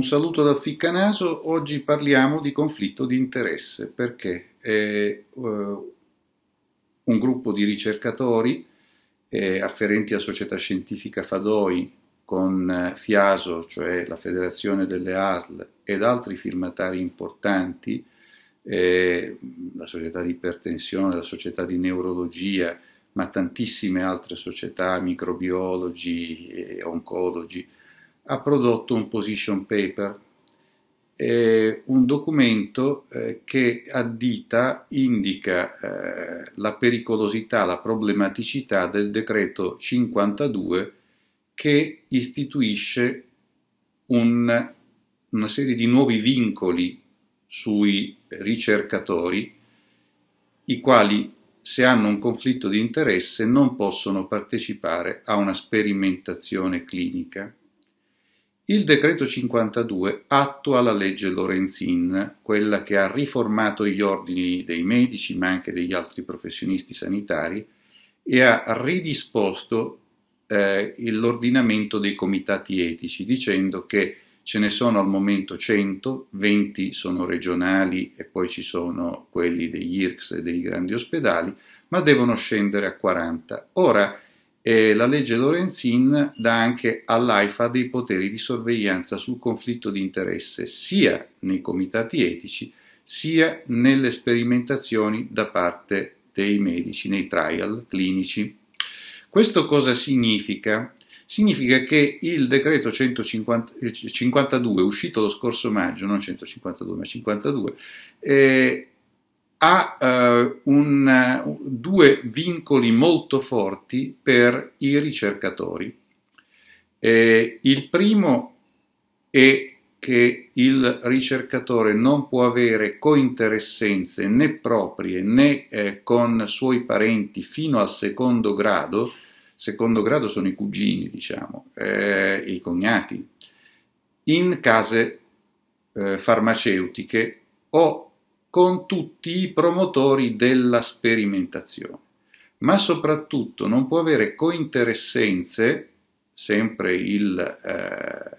Un saluto da Ficcanaso, oggi parliamo di conflitto di interesse perché eh, un gruppo di ricercatori eh, afferenti alla società scientifica Fadoi con eh, FIASO, cioè la Federazione delle ASL, ed altri firmatari importanti, eh, la società di ipertensione, la società di neurologia, ma tantissime altre società, microbiologi, oncologi, ha prodotto un position paper, eh, un documento eh, che addita, indica eh, la pericolosità, la problematicità del decreto 52 che istituisce un, una serie di nuovi vincoli sui ricercatori, i quali se hanno un conflitto di interesse non possono partecipare a una sperimentazione clinica. Il decreto 52 attua la legge Lorenzin, quella che ha riformato gli ordini dei medici ma anche degli altri professionisti sanitari e ha ridisposto eh, l'ordinamento dei comitati etici dicendo che ce ne sono al momento 100, 20 sono regionali e poi ci sono quelli degli IRCS e dei grandi ospedali, ma devono scendere a 40. Ora, eh, la legge Lorenzin dà anche all'AIFA dei poteri di sorveglianza sul conflitto di interesse sia nei comitati etici sia nelle sperimentazioni da parte dei medici, nei trial clinici. Questo cosa significa? Significa che il decreto 152 eh, uscito lo scorso maggio, non 152 ma 52, eh, ha eh, un, due vincoli molto forti per i ricercatori. Eh, il primo è che il ricercatore non può avere cointeressenze né proprie né eh, con suoi parenti fino al secondo grado, secondo grado sono i cugini, diciamo, eh, i cognati, in case eh, farmaceutiche o con tutti i promotori della sperimentazione, ma soprattutto non può avere cointeressenze, sempre il eh,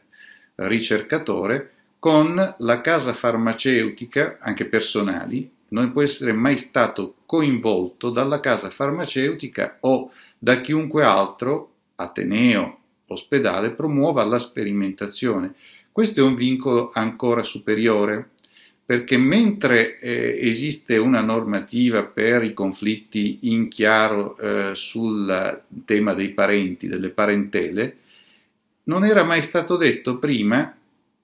ricercatore, con la casa farmaceutica, anche personali, non può essere mai stato coinvolto dalla casa farmaceutica o da chiunque altro, ateneo, ospedale, promuova la sperimentazione. Questo è un vincolo ancora superiore perché mentre eh, esiste una normativa per i conflitti in chiaro eh, sul tema dei parenti, delle parentele, non era mai stato detto prima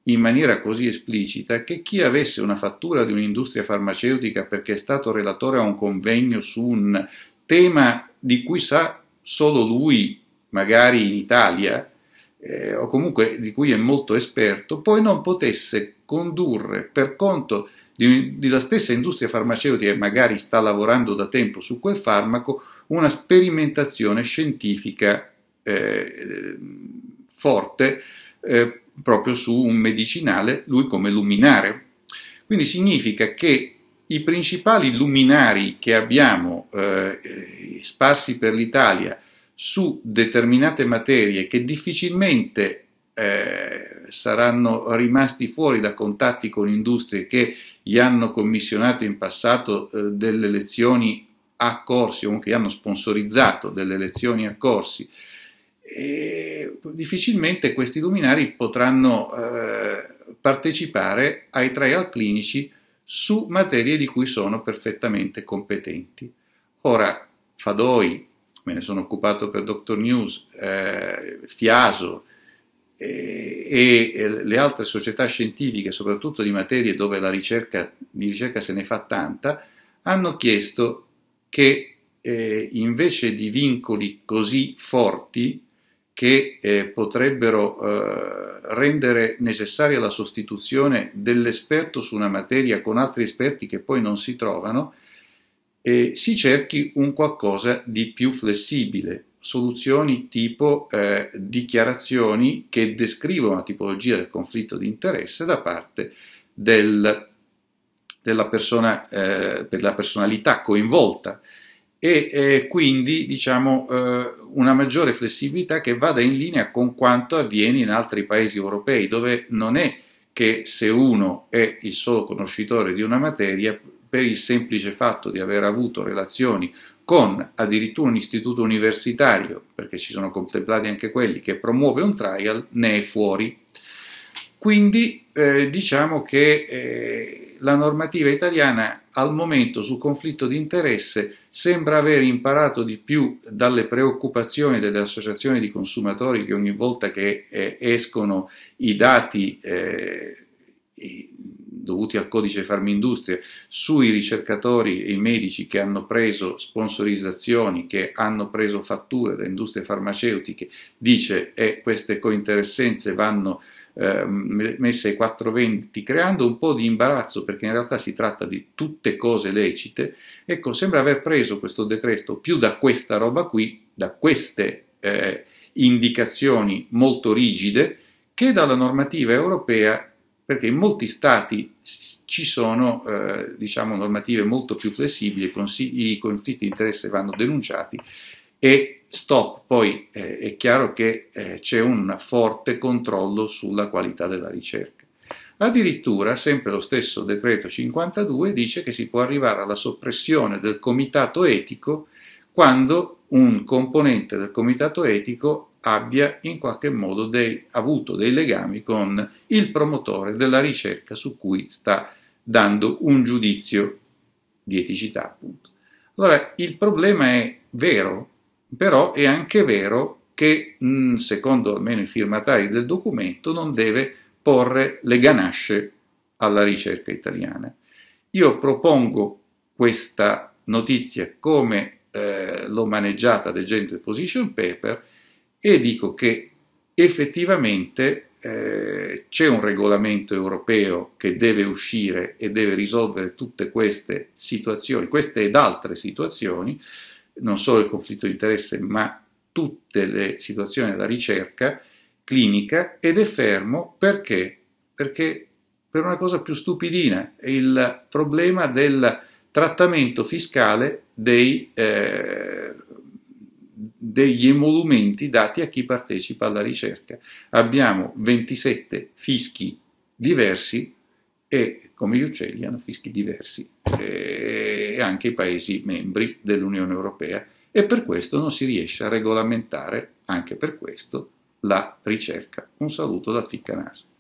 in maniera così esplicita che chi avesse una fattura di un'industria farmaceutica perché è stato relatore a un convegno su un tema di cui sa solo lui, magari in Italia, eh, o comunque di cui è molto esperto, poi non potesse condurre per conto della stessa industria farmaceutica che magari sta lavorando da tempo su quel farmaco una sperimentazione scientifica eh, forte eh, proprio su un medicinale, lui come luminare. Quindi significa che i principali luminari che abbiamo eh, sparsi per l'Italia su determinate materie che difficilmente eh, saranno rimasti fuori da contatti con industrie che gli hanno commissionato in passato eh, delle lezioni a corsi, o che hanno sponsorizzato delle lezioni a corsi, e difficilmente questi luminari potranno eh, partecipare ai trial clinici su materie di cui sono perfettamente competenti. Ora, Fadoi, me ne sono occupato per Doctor News, eh, Fiaso, e, e le altre società scientifiche, soprattutto di materie dove la ricerca, di ricerca se ne fa tanta, hanno chiesto che eh, invece di vincoli così forti che eh, potrebbero eh, rendere necessaria la sostituzione dell'esperto su una materia con altri esperti che poi non si trovano, eh, si cerchi un qualcosa di più flessibile, soluzioni tipo eh, dichiarazioni che descrivono la tipologia del conflitto di interesse da parte del, della, persona, eh, per la personalità coinvolta e eh, quindi diciamo eh, una maggiore flessibilità che vada in linea con quanto avviene in altri paesi europei dove non è che se uno è il solo conoscitore di una materia per il semplice fatto di aver avuto relazioni con addirittura un istituto universitario, perché ci sono contemplati anche quelli, che promuove un trial, ne è fuori. Quindi eh, diciamo che eh, la normativa italiana al momento sul conflitto di interesse sembra aver imparato di più dalle preoccupazioni delle associazioni di consumatori che ogni volta che eh, escono i dati eh, dovuti al codice Farmindustria sui ricercatori e i medici che hanno preso sponsorizzazioni, che hanno preso fatture da industrie farmaceutiche, dice eh, queste cointeressenze vanno ehm, messe ai 420 creando un po' di imbarazzo perché in realtà si tratta di tutte cose lecite ecco sembra aver preso questo decreto più da questa roba qui da queste eh, indicazioni molto rigide che dalla normativa europea perché in molti stati ci sono eh, diciamo, normative molto più flessibili, i conflitti di interesse vanno denunciati e stop, poi eh, è chiaro che eh, c'è un forte controllo sulla qualità della ricerca. Addirittura, sempre lo stesso decreto 52 dice che si può arrivare alla soppressione del comitato etico quando un componente del comitato etico abbia in qualche modo dei, avuto dei legami con il promotore della ricerca su cui sta dando un giudizio di eticità, appunto. Allora, il problema è vero, però è anche vero che, mm, secondo almeno i firmatari del documento, non deve porre le ganasce alla ricerca italiana. Io propongo questa notizia come eh, l'ho maneggiata leggendo il position paper e dico che effettivamente eh, c'è un regolamento europeo che deve uscire e deve risolvere tutte queste situazioni, queste ed altre situazioni, non solo il conflitto di interesse, ma tutte le situazioni della ricerca clinica ed è fermo perché? Perché per una cosa più stupidina, il problema del trattamento fiscale dei eh, degli emolumenti dati a chi partecipa alla ricerca. Abbiamo 27 fischi diversi e come gli uccelli hanno fischi diversi eh, e anche i paesi membri dell'Unione Europea e per questo non si riesce a regolamentare anche per questo la ricerca. Un saluto da Ficcanaso.